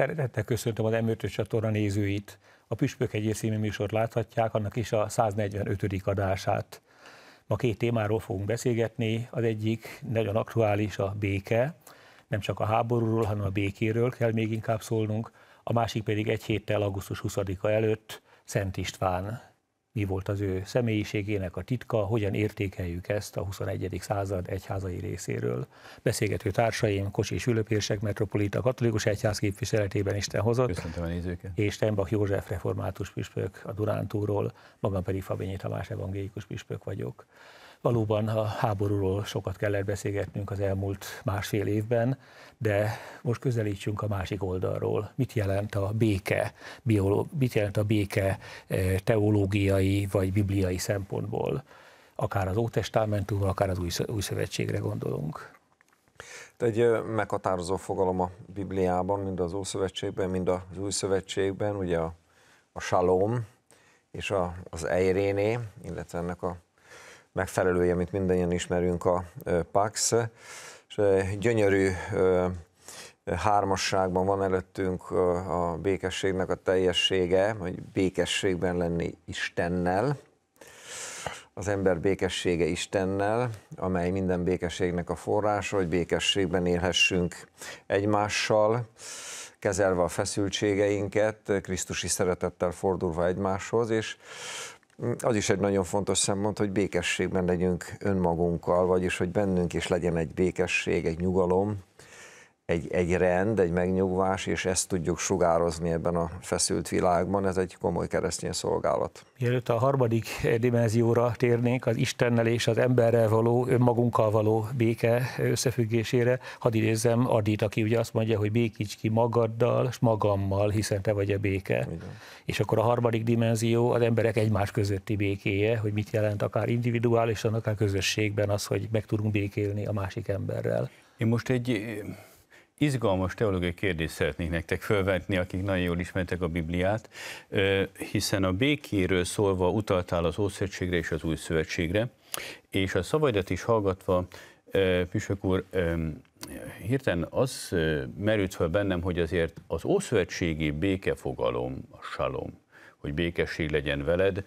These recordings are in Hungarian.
Szeretettel köszöntöm az M5 csatorna nézőit. A Püspök egy című műsort láthatják, annak is a 145. adását. Ma két témáról fogunk beszélgetni. Az egyik nagyon aktuális a béke, nem csak a háborúról, hanem a békéről kell még inkább szólnunk. A másik pedig egy héttel, augusztus 20-a előtt Szent István mi volt az ő személyiségének a titka, hogyan értékeljük ezt a 21. század egyházai részéről. Beszélgető társaim, Kocsi és Ülöpérsek, Metropolita Katolikus Egyház képviseletében Isten hozott. Köszöntöm a nézőket. És Tenbach József református püspök a Durántúról, magam pedig Fabényi Tamás evangélikus püspök vagyok. Valóban a háborúról sokat kellett beszélgetnünk az elmúlt másfél évben, de most közelítsünk a másik oldalról. Mit jelent a béke, bioló- mit jelent a béke eh, teológiai vagy bibliai szempontból? Akár az Ótestamentumra, akár az új, új Szövetségre gondolunk. Egy meghatározó fogalom a Bibliában, mind az Ószövetségben, mind az Új Szövetségben, ugye a, a salom és a, az eiréné, illetve ennek a megfelelője, mint mindannyian ismerünk a Pax, és gyönyörű hármasságban van előttünk a békességnek a teljessége, hogy békességben lenni Istennel, az ember békessége Istennel, amely minden békességnek a forrása, hogy békességben élhessünk egymással, kezelve a feszültségeinket, Krisztusi szeretettel fordulva egymáshoz, és az is egy nagyon fontos szempont, hogy békességben legyünk önmagunkkal, vagyis hogy bennünk is legyen egy békesség, egy nyugalom, egy, egy rend, egy megnyugvás, és ezt tudjuk sugározni ebben a feszült világban, ez egy komoly keresztény szolgálat. Mielőtt a harmadik dimenzióra térnénk, az Istennel és az emberrel való, önmagunkkal való béke összefüggésére, hadd idézzem Adit, aki ugye azt mondja, hogy békíts ki magaddal, és magammal, hiszen te vagy a béke. Igen. És akkor a harmadik dimenzió az emberek egymás közötti békéje, hogy mit jelent akár individuálisan, akár közösségben az, hogy meg tudunk békélni a másik emberrel. Én most egy izgalmas teológiai kérdést szeretnék nektek fölvetni, akik nagyon jól ismertek a Bibliát, hiszen a békéről szólva utaltál az Ószövetségre és az Új Szövetségre, és a szavaidat is hallgatva, Püsök úr, hirtelen az merült fel bennem, hogy azért az ószövetségi békefogalom, a salom, hogy békesség legyen veled,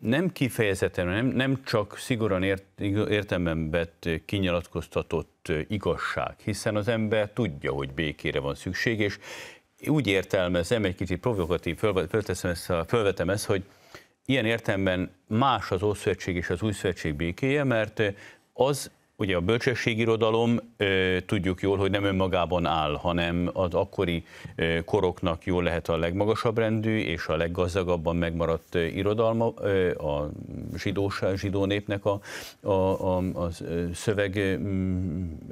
nem kifejezetten, nem, nem csak szigorúan ért, értelmen vett eh, kinyilatkoztatott eh, igazság, hiszen az ember tudja, hogy békére van szükség, és úgy értelmezem, egy kicsit provokatív, fölvetem ezt, fölvetem ezt, hogy ilyen értelemben más az Ószövetség és az Új Szövetség békéje, mert eh, az Ugye a bölcsességirodalom tudjuk jól, hogy nem önmagában áll, hanem az akkori koroknak jól lehet a legmagasabb rendű és a leggazdagabban megmaradt irodalma, a zsidós, zsidó népnek a, a, a, a szöveg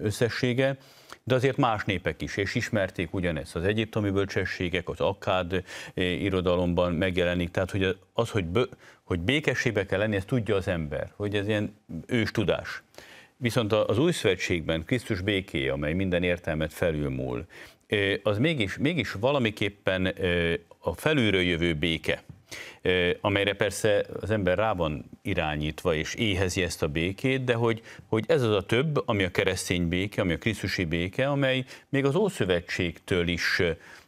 összessége de azért más népek is, és ismerték ugyanezt. Az egyiptomi bölcsességek, az akkád irodalomban megjelenik, tehát hogy az, hogy, bő, hogy békességbe kell lenni, ezt tudja az ember, hogy ez ilyen ős tudás. Viszont az új szövetségben Krisztus békéje, amely minden értelmet felülmúl, az mégis, mégis valamiképpen a felülről jövő béke, amelyre persze az ember rá van irányítva, és éhezi ezt a békét, de hogy, hogy ez az a több, ami a keresztény béke, ami a krisztusi béke, amely még az Ószövetségtől is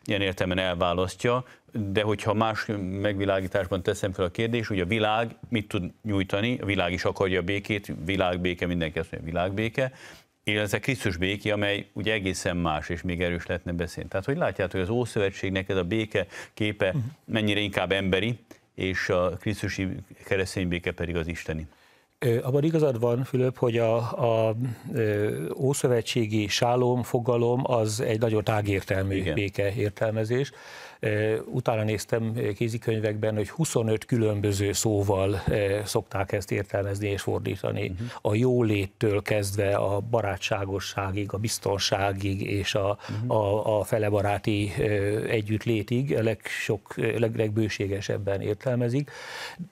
ilyen értelemben elválasztja, de hogyha más megvilágításban teszem fel a kérdést, hogy a világ mit tud nyújtani, a világ is akarja a békét, világbéke, mindenki azt mondja, világbéke, illetve Krisztus béke, amely ugye egészen más, és még erős lehetne beszélni. Tehát hogy látjátok, hogy az Ószövetségnek ez a béke képe mhm. mennyire inkább emberi, és a Krisztusi keresztény béke pedig az isteni. Abban igazad van, Fülöp, hogy a, a ószövetségi sálom, fogalom az egy nagyon tágértelmű Igen. béke értelmezés. Utána néztem kézikönyvekben, hogy 25 különböző szóval szokták ezt értelmezni és fordítani. Uh-huh. A jóléttől kezdve a barátságosságig, a biztonságig és a, uh-huh. a, a felebaráti együttlétig a legsok, leg, legbőségesebben értelmezik.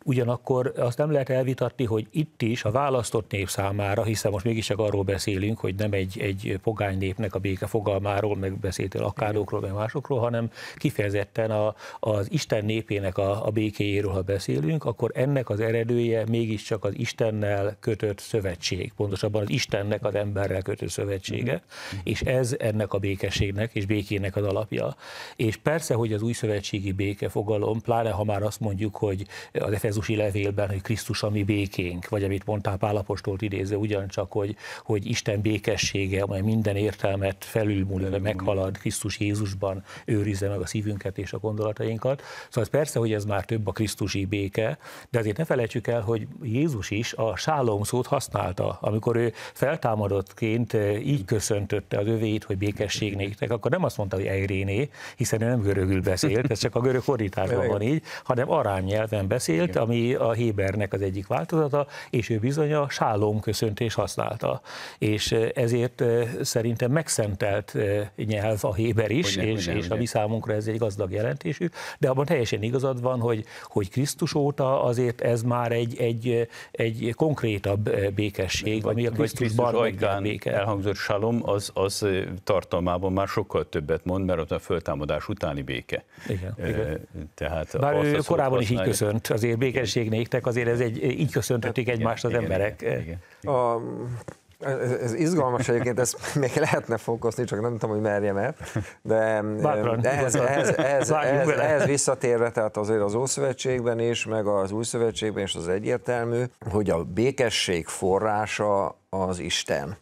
Ugyanakkor azt nem lehet elvitatni, hogy itt is a választott nép számára, hiszen most mégiscsak arról beszélünk, hogy nem egy, egy pogány népnek a béke fogalmáról, meg beszéltél akárokról, meg másokról, hanem kifejezetten kifejezetten a, az Isten népének a, a békéjéről, ha beszélünk, akkor ennek az eredője mégiscsak az Istennel kötött szövetség, pontosabban az Istennek az emberrel kötött szövetsége, mm. és ez ennek a békességnek és békének az alapja. És persze, hogy az új szövetségi béke fogalom, pláne ha már azt mondjuk, hogy az Efezusi levélben, hogy Krisztus a mi békénk, vagy amit mondtál Pálapostolt idézve ugyancsak, hogy, hogy Isten békessége, amely minden értelmet felülmúlva meghalad Krisztus Jézusban, őrizze meg a szívünket, szívünket és a gondolatainkat. Szóval persze, hogy ez már több a Krisztusi béke, de azért ne felejtsük el, hogy Jézus is a sálom szót használta, amikor ő feltámadottként így köszöntötte az övéit, hogy békesség néktek, akkor nem azt mondta, hogy Eiréné, hiszen ő nem görögül beszélt, ez csak a görög fordításban van így, hanem arám nyelven beszélt, ami a Hébernek az egyik változata, és ő bizony a sálom köszöntés használta. És ezért szerintem megszentelt nyelv a Héber is, és, minden, és minden. a mi számunkra ez egy igaz gazdag jelentésű, de abban teljesen igazad van, hogy, hogy Krisztus óta azért ez már egy, egy, egy konkrétabb békesség, vagy, ami a Krisztusban Krisztus béke. elhangzott salom, az, az tartalmában már sokkal többet mond, mert ott a föltámadás utáni béke. Igen, e, igen. Tehát Bár ő korábban is így köszönt, azért békesség néktek, azért ez egy, így köszöntötték hát, egymást az igen, emberek. Igen, igen. A ez, ez izgalmas egyébként, ezt még lehetne fokozni, csak nem tudom, hogy merjem el. De Bátran, ehhez, ehhez, ehhez, ehhez, ehhez visszatérve, tehát azért az Ószövetségben is, meg az Új Szövetségben is az egyértelmű, hogy a békesség forrása az Isten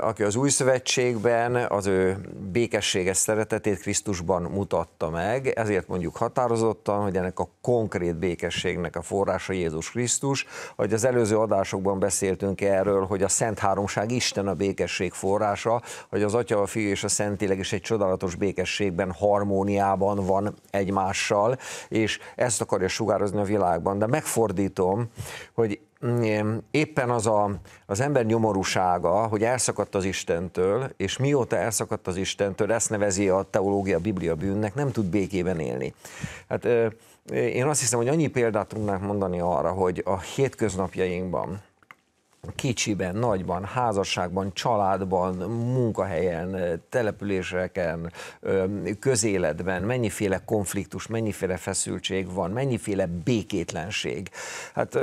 aki az új szövetségben az ő békességes szeretetét Krisztusban mutatta meg, ezért mondjuk határozottan, hogy ennek a konkrét békességnek a forrása Jézus Krisztus, hogy az előző adásokban beszéltünk erről, hogy a Szent Háromság Isten a békesség forrása, hogy az Atya, a Fiú és a Szentlélek is egy csodálatos békességben, harmóniában van egymással, és ezt akarja sugározni a világban. De megfordítom, hogy Mm, éppen az a, az ember nyomorúsága, hogy elszakadt az Istentől, és mióta elszakadt az Istentől, ezt nevezi a teológia, a Biblia bűnnek, nem tud békében élni. Hát én azt hiszem, hogy annyi példát tudnánk mondani arra, hogy a hétköznapjainkban, kicsiben, nagyban, házasságban, családban, munkahelyen, településeken, közéletben, mennyiféle konfliktus, mennyiféle feszültség van, mennyiféle békétlenség. Hát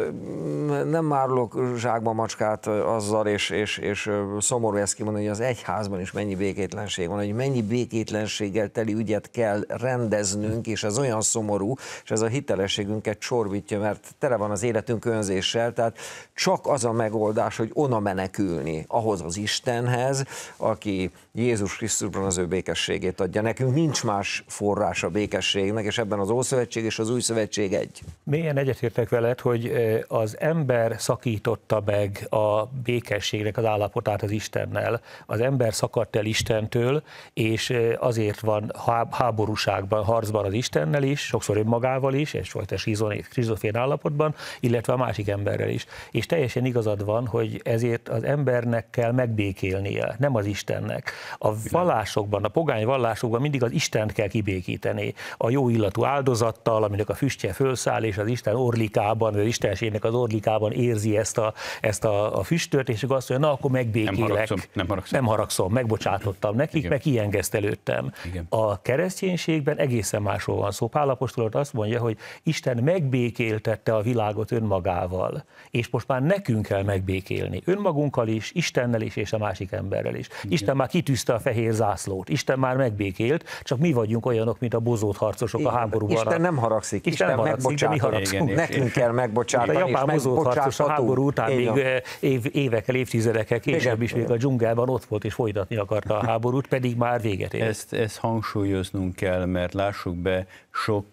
nem márlok zsákba macskát azzal, és, és, és szomorú ezt kimondani, hogy az egyházban is mennyi békétlenség van, hogy mennyi békétlenséggel teli ügyet kell rendeznünk, és ez olyan szomorú, és ez a hitelességünket csorbítja, mert tele van az életünk önzéssel, tehát csak az a megoldás, megoldás, hogy ona menekülni ahhoz az Istenhez, aki Jézus Krisztusban az ő békességét adja. Nekünk nincs más forrás a békességnek, és ebben az Ószövetség és az Új Szövetség egy. Mélyen egyetértek veled, hogy az ember szakította meg a békességnek az állapotát az Istennel. Az ember szakadt el Istentől, és azért van háborúságban, harcban az Istennel is, sokszor önmagával is, és folytas skizofén állapotban, illetve a másik emberrel is. És teljesen igazad van, van, hogy ezért az embernek kell megbékélnie, nem az Istennek. A vallásokban, a pogány vallásokban mindig az Istent kell kibékíteni. A jó illatú áldozattal, aminek a füstje fölszáll, és az Isten orlikában, az Istenségnek az orlikában érzi ezt a, ezt a, a füstöt, és akkor azt mondja, na akkor megbékélek. Nem haragszom, nem haragszom. Nem haragszom megbocsátottam nekik, meg kiengesztelődtem. A kereszténységben egészen másról van szó. Pálapostól azt mondja, hogy Isten megbékéltette a világot önmagával, és most már nekünk kell megbékélni békélni. Önmagunkkal is, Istennel is, és a másik emberrel is. Igen. Isten már kitűzte a fehér zászlót, Isten már megbékélt, csak mi vagyunk olyanok, mint a bozót harcosok Igen. a háborúban. Isten nem haragszik, Isten, Isten megbocsát. mi haragszunk. Igen, Nekünk kell megbocsátani. A japán bozót harcos a háború után Igen. még év, évekkel, évtizedekkel később is még a dzsungelben ott volt, és folytatni akarta a háborút, pedig már véget ért. Ezt, ezt hangsúlyoznunk kell, mert lássuk be, sok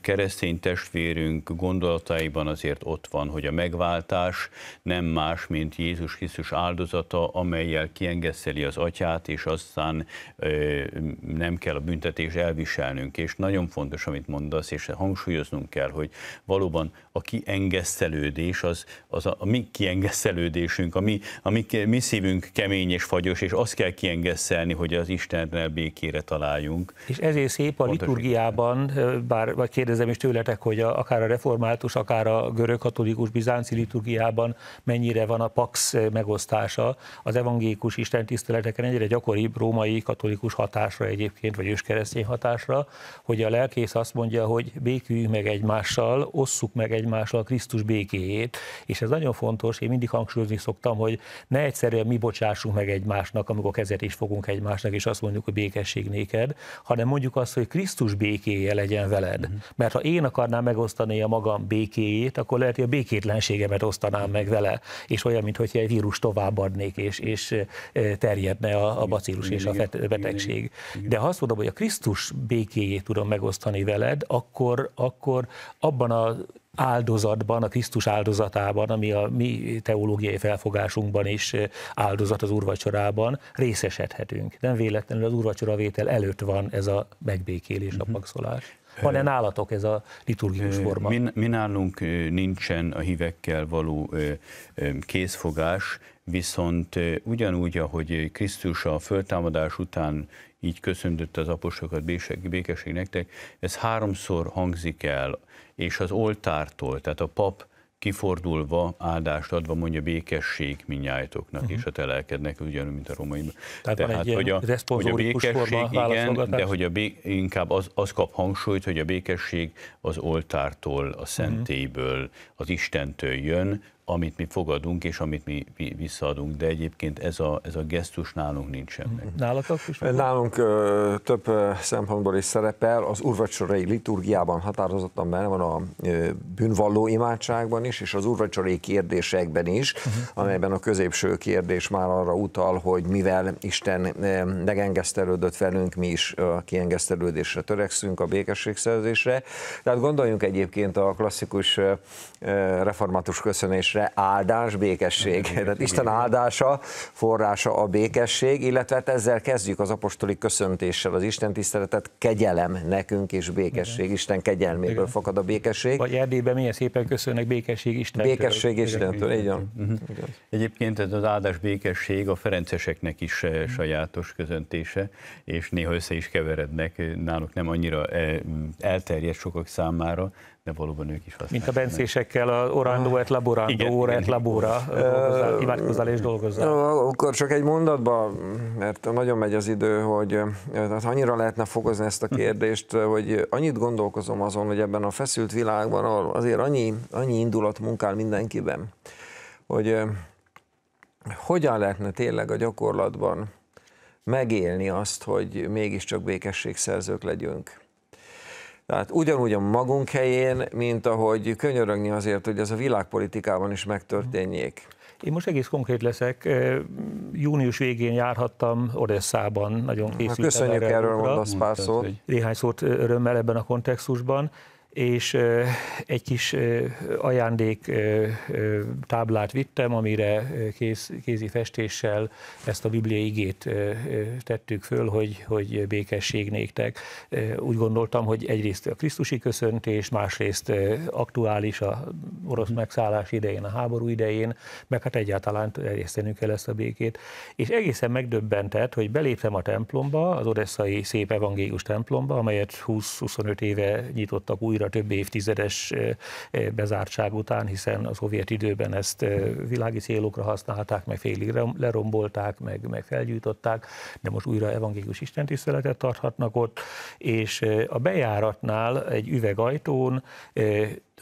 keresztény testvérünk gondolataiban azért ott van, hogy a megváltás nem más, mint Jézus Krisztus áldozata, amelyel kiengeszeli az atyát, és aztán nem kell a büntetés elviselnünk. És nagyon fontos, amit mondasz, és hangsúlyoznunk kell, hogy valóban a kiengesztelődés, az, az a, a mi kiengesztelődésünk, a mi, a mi, mi szívünk kemény és fagyos, és azt kell kiengesztelni, hogy az Istennel békére találjunk. És ezért szép a Pontos liturgiában bár vagy kérdezem is tőletek, hogy a, akár a református, akár a görög katolikus bizánci liturgiában mennyire van a pax megosztása. Az evangélikus istentiszteleteken egyre gyakoribb római katolikus hatásra egyébként, vagy őskeresztény hatásra, hogy a lelkész azt mondja, hogy béküljünk meg egymással, osszuk meg egymással Krisztus békéjét, és ez nagyon fontos, én mindig hangsúlyozni szoktam, hogy ne egyszerűen mi bocsássunk meg egymásnak, amikor kezet is fogunk egymásnak, és azt mondjuk, hogy békesség néked, hanem mondjuk azt, hogy Krisztus békéje legyen legyen veled. Mhm. Mert ha én akarnám megosztani a magam békéjét, akkor lehet, hogy a békétlenségemet osztanám meg vele, és olyan, mintha egy vírus továbbadnék, és, és e, terjedne a, a bacillus és a betegség. De ha azt mondom, hogy a Krisztus békéjét tudom megosztani veled, akkor, akkor abban a áldozatban, a Krisztus áldozatában, ami a mi teológiai felfogásunkban is e, áldozat az úrvacsorában, részesedhetünk. Nem véletlenül az úrvacsoravétel vétel előtt van ez a megbékélés, uh-huh. a magszolás. Mhm. Van-e nálatok ez a liturgikus forma? Mi, mi nálunk nincsen a hívekkel való kézfogás, viszont ugyanúgy, ahogy Krisztus a föltámadás után így köszöntött az apostolokat békesség nektek, ez háromszor hangzik el, és az oltártól, tehát a pap kifordulva, áldást adva mondja békesség minnyájtoknak, uh-huh. és hát ugyanúgy, mint a romai. Tehát, Tehát egy hogy, a, hogy a békesség, igen, de hogy a bé, inkább az, az kap hangsúlyt, hogy a békesség az oltártól, a mhm. szentélyből, az Istentől jön, amit mi fogadunk, és amit mi visszaadunk, de egyébként ez a, ez a gesztus nálunk nincsen semmi. Nálatok is? van? Nálunk ö, több szempontból is szerepel, az urvacsorai liturgiában határozottan benne van a ö, bűnvalló imádságban is, és az urvacsorai kérdésekben is, uh-huh. amelyben a középső kérdés már arra utal, hogy mivel Isten ö, megengesztelődött velünk, mi is a kiengesztelődésre törekszünk, a békességszerzésre. Tehát gondoljunk egyébként a klasszikus ö, református köszönés Istenre áldás, békesség. Tehát Isten áldása forrása a békesség, illetve hát ezzel kezdjük az apostoli köszöntéssel. Az Isten tiszteletet kegyelem nekünk és békesség. Isten kegyelméből Igen. fakad a békesség. Vagy Erdélyben milyen szépen köszönnek békesség Istentől. Békesség Istentől, így van. Egyébként ez az áldás békesség a ferenceseknek is eh, mhm. sajátos köszöntése és néha össze is keverednek. Eh, náluk nem annyira eh, elterjedt sokak számára, de valóban ők is használják. Mint a bencésekkel, a orando et laborando, igen, ora et labora, imádkozzál és dolgozzál. Akkor csak egy mondatban, mert nagyon megy az idő, hogy tehát annyira lehetne fokozni ezt a hm. kérdést, hogy annyit gondolkozom azon, hogy ebben a feszült világban azért annyi, annyi indulat munkál mindenkiben, hogy hogyan lehetne tényleg a gyakorlatban megélni azt, hogy mégiscsak békességszerzők legyünk tehát ugyanúgy a magunk helyén, mint ahogy könyörögni azért, hogy ez a világpolitikában is megtörténjék. Én most egész konkrét leszek. Június végén járhattam Odesszában, nagyon készültem. Köszönjük erről mondasz pár szót. Néhány szót örömmel ebben a kontextusban és egy kis ajándék táblát vittem, amire kéz, kézi festéssel ezt a bibliai igét tettük föl, hogy, hogy békesség néktek. Úgy gondoltam, hogy egyrészt a Krisztusi köszöntés, másrészt aktuális a orosz megszállás idején, a háború idején, meg hát egyáltalán terjesztenünk kell ezt a békét. És egészen megdöbbentett, hogy beléptem a templomba, az odesszai szép evangélius templomba, amelyet 20-25 éve nyitottak újra, újra több évtizedes bezártság után, hiszen a szovjet időben ezt világi célokra használták, meg félig lerombolták, meg, meg felgyújtották, de most újra evangélikus istentiszteletet tarthatnak ott, és a bejáratnál egy üvegajtón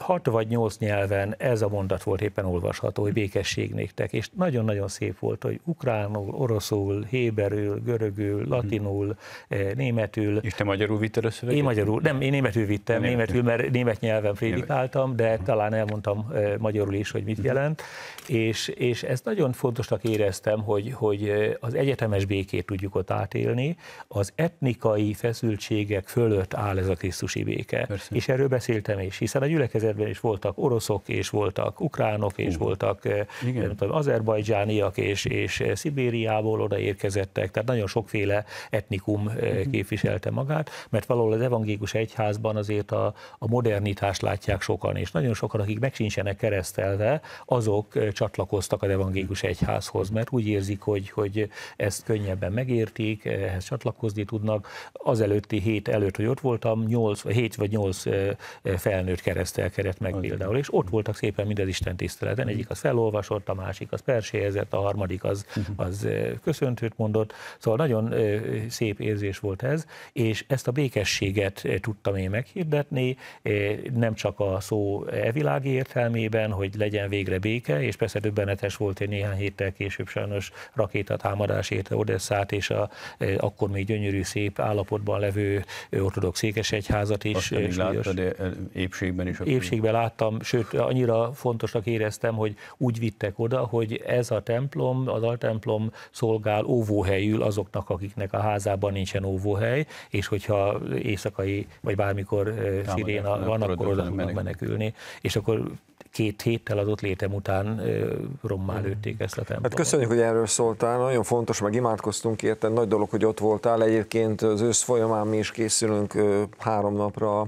hat vagy nyolc nyelven ez a mondat volt éppen olvasható, hogy békesség néktek, és nagyon-nagyon szép volt, hogy ukránul, oroszul, héberül, görögül, mhm. latinul, eh, németül. És te magyarul vitted a szöveget? Én magyarul, nem, én németül vittem, németül, németül mert német nyelven prédikáltam, de mhm. talán elmondtam eh, magyarul is, hogy mit mhm. jelent, és, és ezt nagyon fontosnak éreztem, hogy, hogy eh, az egyetemes békét tudjuk ott átélni, az etnikai feszültségek fölött áll ez a Krisztusi béke. Persze. És erről beszéltem is, hiszen a gyülekezet helyzetben, és voltak oroszok, és voltak ukránok, és uh, voltak eh, azerbajdzsániak, és, és eh, Szibériából odaérkezettek, tehát nagyon sokféle etnikum uh-huh. képviselte magát, mert valahol az evangélikus egyházban azért a, a modernitást látják sokan, és nagyon sokan, akik meg sincsenek keresztelve, azok csatlakoztak az evangélikus egyházhoz, mert úgy érzik, hogy, hogy ezt könnyebben megértik, ehhez csatlakozni tudnak. Az előtti hét előtt, hogy ott voltam, 8, 7 vagy 8 felnőtt keresztel ismerkedett meg például, és ott voltak szépen mind az Isten tiszteleten, mhm. egyik az felolvasott, a másik az perséhezett, a harmadik az, mhm. az köszöntőt mondott, szóval nagyon szép érzés volt ez, és ezt a békességet tudtam én meghirdetni, nem csak a szó evilági értelmében, hogy legyen végre béke, és persze döbbenetes volt, hogy néhány héttel később sajnos rakétatámadás érte Odesszát, és a, akkor még gyönyörű, szép állapotban levő ortodox székesegyházat is. Azt láttad, épségben is mélységben láttam, sőt, annyira fontosnak éreztem, hogy úgy vittek oda, hogy ez a templom, az altemplom szolgál óvóhelyül azoknak, akiknek a házában nincsen óvóhely, és hogyha éjszakai, vagy bármikor sziréna van, akkor oda tudnak menekülni. És akkor két héttel az ott létem után rommá lőtték ezt a hát templomot. Hát köszönjük, hogy erről szóltál, nagyon fontos, meg imádkoztunk érte, nagy dolog, hogy ott voltál. Egyébként az ősz folyamán mi is készülünk három napra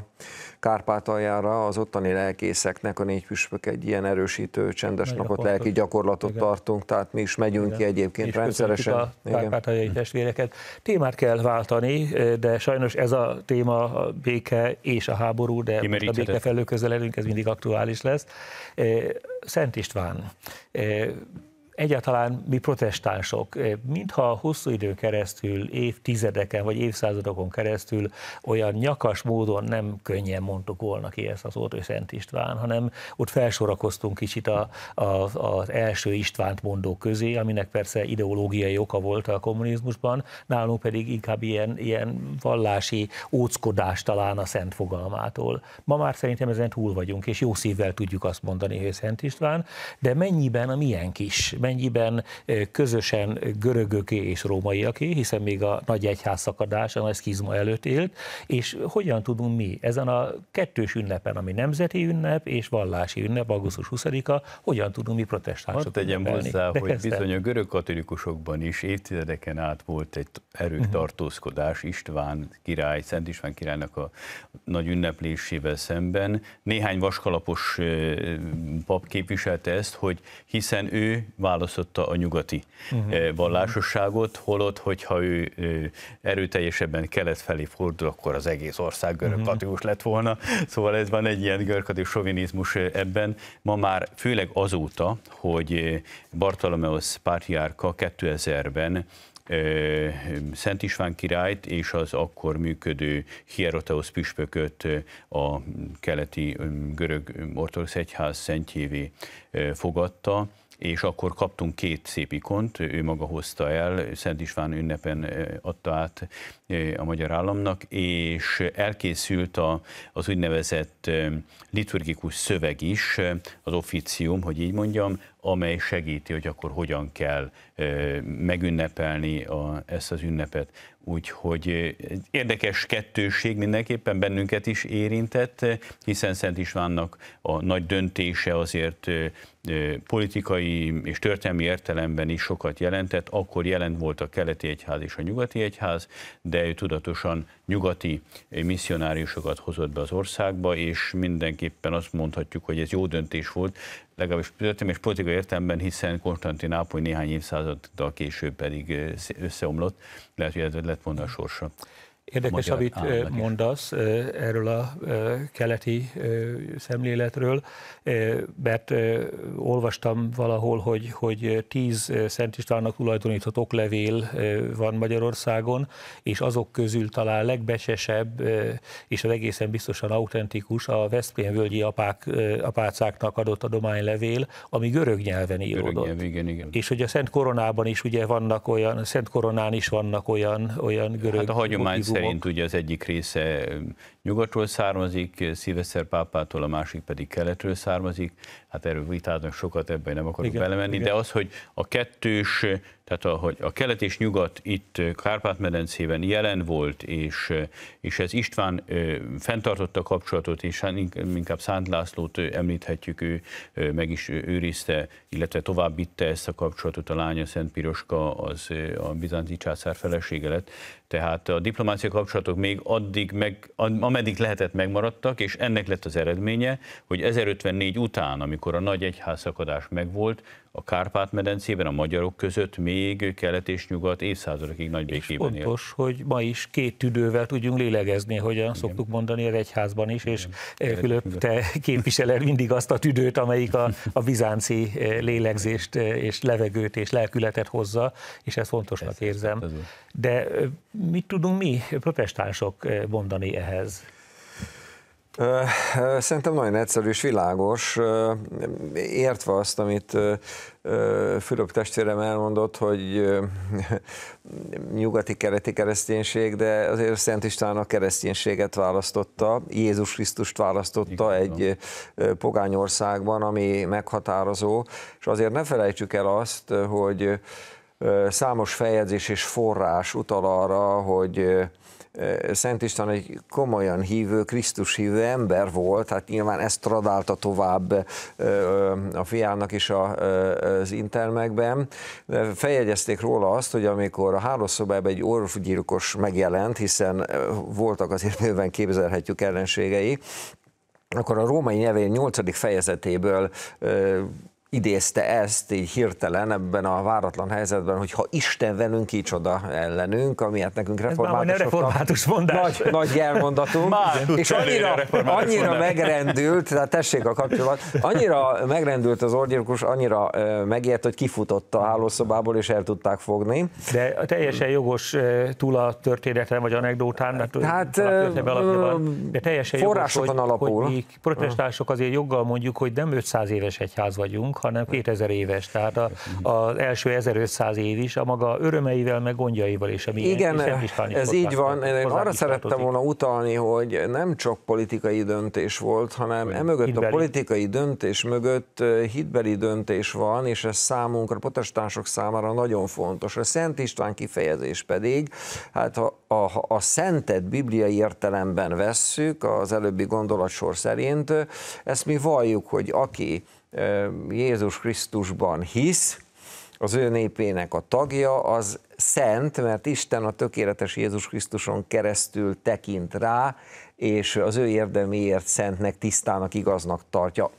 Kárpátaljára az ottani lelkészeknek, a négy püspök egy ilyen erősítő csendes Nagy napot, lelki gyakorlatot Igen. tartunk, tehát mi is megyünk Igen. ki egyébként és rendszeresen. a kárpátaljai testvéreket. Témát kell váltani, de sajnos ez a téma a béke és a háború, de a béke felől közeledünk, ez mindig aktuális lesz. Eh, Szent István eh, egyáltalán mi protestánsok, eh, mintha hosszú időn keresztül, évtizedeken vagy évszázadokon keresztül olyan nyakas módon nem könnyen mondtuk volna ki ezt az Ordő Szent István, hanem ott felsorakoztunk kicsit a, a, az első Istvánt mondók közé, aminek persze ideológiai oka volt a kommunizmusban, nálunk pedig inkább ilyen, ilyen vallási óckodás talán a szent fogalmától. Ma már szerintem ezen túl vagyunk, és jó szívvel tudjuk azt mondani, hogy Szent István, de mennyiben a miénk is, mennyiben közösen görögöké és rómaiaké, hiszen még a nagy egyház szakadás, a nagy szkizma előtt élt, és hogyan tudunk mi ezen a kettős ünnepen, ami nemzeti ünnep és vallási ünnep, augusztus 20-a, hogyan tudunk mi protestánsok Hadd tegyem ünnepelni. hozzá, De hogy kezdtem. bizony a görög katolikusokban is évtizedeken át volt egy erős mhm. tartózkodás István király, Szent István királynak a nagy ünneplésével szemben. Néhány vaskalapos pap képviselte ezt, hogy hiszen ő választotta a nyugati uh-huh. vallásosságot, holott, hogyha ő, ő erőteljesebben kelet felé fordul, akkor az egész ország mhm. görögkatikus uh-huh. lett volna. Szóval ez van egy ilyen görögkatikus sovinizmus ebben. Ma már főleg azóta, hogy Bartolomeusz Pátriárka 2000-ben Szent István királyt és az akkor működő Hieroteos püspököt a keleti görög ortodox egyház szentjévé fogadta és akkor kaptunk két szép ikont, ő maga hozta el, Szent István ünnepen adta át a magyar államnak, és elkészült a, az úgynevezett liturgikus szöveg is, az officium, hogy így mondjam, amely segíti, hogy akkor hogyan kell megünnepelni a, ezt az ünnepet. Úgyhogy érdekes kettőség mindenképpen bennünket is érintett, hiszen Szent Istvánnak a nagy döntése azért politikai és történelmi értelemben is sokat jelentett, akkor jelent volt a keleti egyház és a nyugati egyház, de ő tudatosan nyugati misszionáriusokat hozott be az országba, és mindenképpen azt mondhatjuk, hogy ez jó döntés volt, legalábbis történelmi és politikai értelemben, hiszen Konstantinápoly néhány évszázaddal később pedig összeomlott, lehet, hogy ez lett volna a sorsa. Érdekes, magyar amit államnak eh, mondasz eh, erről a eh, keleti szemléletről, mert olvastam valahol, hogy, hogy tíz Szent Istvánnak tulajdonított oklevél van Magyarországon, és azok közül talán legbecsesebb, és az egészen biztosan autentikus a Veszprém-völgyi apák, apácáknak adott adománylevél, ami görög nyelven íródott. Görög nyelv, igen, igen. És hogy a Szent Koronában is ugye vannak olyan, Szent Koronán is vannak olyan, olyan görög hát a hagyomány szerint ugye az egyik része Nyugatról származik, Szilveszter pápától, a másik pedig keletről származik. Hát erről vitáznak sokat, ebben nem akarok igen, belemenni, igen. de az, hogy a kettős, tehát a, hogy a kelet és nyugat itt eh, Kárpát-medencében jelen volt, és, eh, és ez István eh, fenntartotta a kapcsolatot, és hát inkább Szánt Lászlót említhetjük, ő meg is őrizte, illetve tovább vitte ezt a kapcsolatot, a lánya Szent Piroska az a bizánci császár felesége lett. Tehát a diplomáciai kapcsolatok még addig, meg, ameddig lehetett megmaradtak, és ennek lett az eredménye, hogy 1054 után, amikor a nagy egyházszakadás megvolt, a Kárpát-medencében a magyarok között még kelet és nyugat évszázadokig nagy békében és Fontos, hogy ma is két tüdővel tudjunk lélegezni, hogyan Igen. szoktuk mondani a egyházban is, és Igen. Eh, Fülöp, te képviseled mindig azt a tüdőt, amelyik a, a bizánci eh, lélegzést eh, és levegőt és lelkületet hozza, és ezt fontosnak érzem. De mit tudunk mi, protestánsok mondani ehhez? Szerintem nagyon egyszerű és világos, értve azt, amit Fülöp testvérem elmondott, hogy nyugati kereti kereszténység, de azért Szent István a kereszténységet választotta, Jézus Krisztust választotta Igen, egy van. pogány országban, ami meghatározó, és azért ne felejtsük el azt, hogy számos feljegyzés és forrás utal arra, hogy Szent István egy komolyan hívő, Krisztus hívő ember volt, hát nyilván ezt tradálta tovább a fiának is az intermekben. Feljegyezték róla azt, hogy amikor a hálószobában egy orvgyilkos megjelent, hiszen voltak azért bőven képzelhetjük ellenségei, akkor a római nyelvén 8. fejezetéből idézte ezt így hirtelen ebben a váratlan helyzetben, hogy ha Isten velünk, kicsoda ellenünk, ami hát nekünk reformátusoknak református mondás. Nagy, nagy elmondatunk. Már, és annyira, annyira megrendült, tehát tessék a kapcsolat, annyira megrendült az orgyilkus, annyira megért, hogy kifutott a hálószobából, és el tudták fogni. De teljesen jogos túl a történeten, vagy anekdótán, mert hát, de teljesen jogos, hogy, alapul. hogy mi protestások azért joggal mondjuk, hogy nem 500 éves egyház vagyunk, hanem 2000 éves, tehát a, az első 1500 év is a maga örömeivel, meg gondjaival és a mi Igen, is ez így van, én arra szerettem volna utalni, hogy nem csak politikai döntés volt, hanem emögött hitbeli. a politikai döntés mögött hitbeli döntés van, és ez számunkra, protestánsok számára nagyon fontos. A Szent István kifejezés pedig, hát ha a, a szentet bibliai értelemben vesszük, az előbbi gondolatsor szerint, ezt mi valljuk, hogy aki Jézus Krisztusban hisz, az ő népének a tagja, az szent, mert Isten a tökéletes Jézus Krisztuson keresztül tekint rá, és az ő érdeméért szentnek, tisztának, igaznak tartja.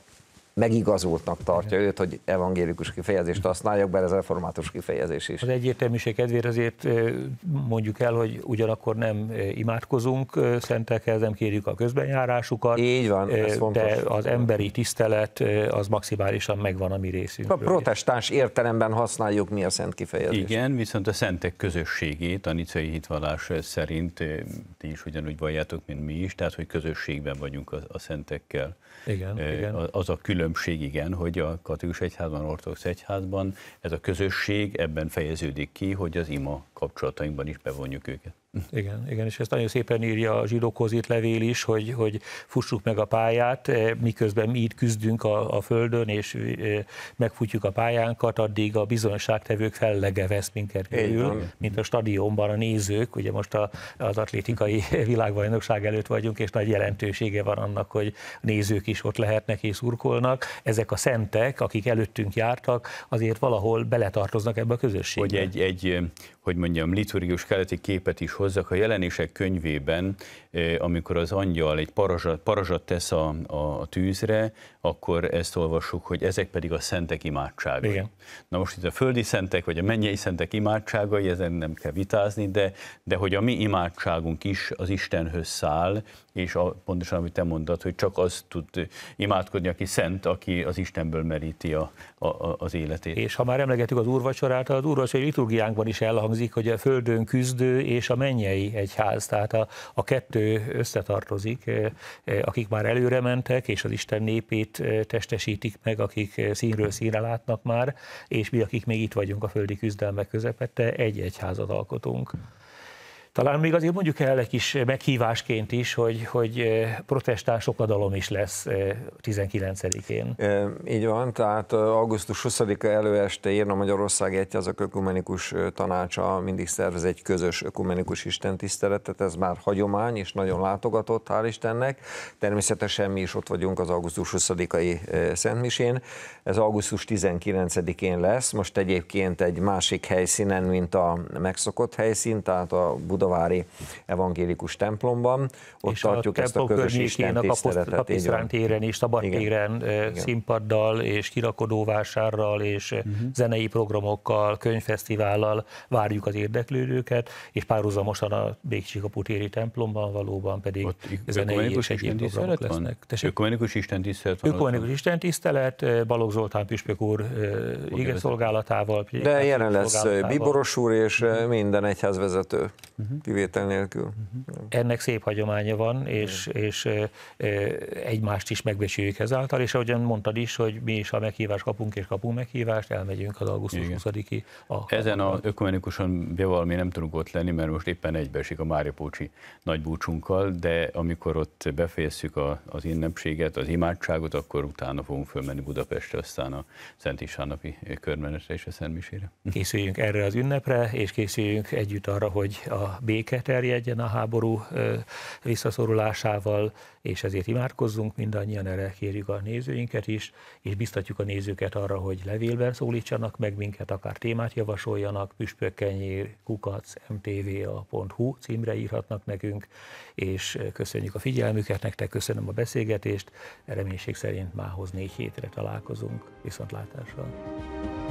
Megigazultnak tartja őt, hogy evangélikus kifejezést mm. használjak, bár ez református kifejezés is. Az egyértelműség kedvéért azért mondjuk el, hogy ugyanakkor nem imádkozunk szentekhez, nem kérjük a közbenjárásukat. Így van, ez fontos. De az emberi tisztelet az maximálisan megvan a mi részünk. A protestáns értelemben használjuk mi a szent kifejezést. Igen, viszont a szentek közösségét a nicai hitvallás szerint ti is ugyanúgy valljátok, mint mi is, tehát hogy közösségben vagyunk a, a szentekkel. Igen, e, igen. Az a különbség, igen, hogy a katolikus egyházban, ortodox egyházban ez a közösség ebben fejeződik ki, hogy az ima kapcsolatainkban is bevonjuk őket. Igen, igen, és ezt nagyon szépen írja a zsidókhoz itt levél is, hogy, hogy fussuk meg a pályát, eh, miközben mi itt küzdünk a, a földön, és eh, megfutjuk a pályánkat, addig a bizonyságtevők fellege vesz minket körül, mint a stadionban a nézők, ugye most a, az atlétikai világbajnokság előtt vagyunk, és nagy jelentősége van annak, hogy nézők is ott lehetnek és szurkolnak. Ezek a szentek, akik előttünk jártak, azért valahol beletartoznak ebbe a közösségbe. Hogy egy, egy eh, hogy mondjam, liturgius keleti képet is hozzak, a jelenések könyvében, eh, amikor az angyal egy parazsat, parazsat tesz a, a tűzre, akkor ezt olvassuk, hogy ezek pedig a szentek imádságai. Igen. Na most itt a földi szentek, vagy a mennyei szentek imádságai, ezen nem kell vitázni, de, de hogy a mi imádságunk is az Istenhöz száll, és a, pontosan, amit te mondtad, hogy csak az tud imádkodni, aki szent, aki az Istenből meríti a, a, a, az életét. És ha már emlegetjük az úrvacsorát, az úrvacsori liturgiánkban is elhangzik, hogy a földön küzdő és a menny mennyei egyház, tehát a, a kettő összetartozik, akik már előre mentek, és az Isten népét testesítik meg, akik színről színre látnak már, és mi, akik még itt vagyunk a földi küzdelmek közepette, egy egyházat alkotunk. Talán még azért mondjuk el egy kis meghívásként is, hogy, hogy protestáns sokadalom is lesz 19-én. így van, tehát augusztus 20-a előeste írna Magyarország egy az ökumenikus tanácsa mindig szervez egy közös ökumenikus istentiszteletet, ez már hagyomány és nagyon látogatott, hál' Istennek. Természetesen mi is ott vagyunk az augusztus 20-ai Szentmisén. Ez augusztus 19-én lesz, most egyébként egy másik helyszínen, mint a megszokott helyszín, tehát a Buda Budavári evangélikus templomban. Ott és tartjuk a ezt a közös Isten tiszteletet. A Papisztrán téren és Szabadtéren színpaddal és kirakodóvásárral és uh-huh. zenei programokkal, könyvfesztivállal várjuk az érdeklődőket, és párhuzamosan a bécsi Kaputéri templomban valóban pedig Ott zenei és egyéb programok lesznek. Ökumenikus tisztelet van? Ökumenikus tisztelet, Balogh Zoltán püspök úr igen De jelen lesz Bíboros úr és mhm. minden egyházvezető. Uh-huh. Mhm. kivétel nélkül. Mhm. Ennek szép hagyománya van, és, és egymást is megbecsüljük ezáltal, és ahogyan mondtad is, hogy mi is, ha meghívást kapunk, és kapunk meghívást, elmegyünk az augusztus 20-i. Ezen a ökumenikusan bevalmi mi nem tudunk ott lenni, mert most éppen egybeesik a Mária Pócsi nagy búcsunkkal, de amikor ott befejezzük az ünnepséget, az imádságot, akkor utána fogunk fölmenni Budapestre, aztán a Szent Isánnapi körmenetre és a Szent Misére. Készüljünk erre az ünnepre, és készüljünk együtt arra, hogy a béke terjedjen a háború visszaszorulásával, és ezért imádkozzunk mindannyian, erre kérjük a nézőinket is, és biztatjuk a nézőket arra, hogy levélben szólítsanak meg minket, akár témát javasoljanak, püspökkenyér, kukac, mtva.hu címre írhatnak nekünk, és köszönjük a figyelmüket, nektek köszönöm a beszélgetést, reménység szerint mához négy hétre találkozunk. Viszontlátásra!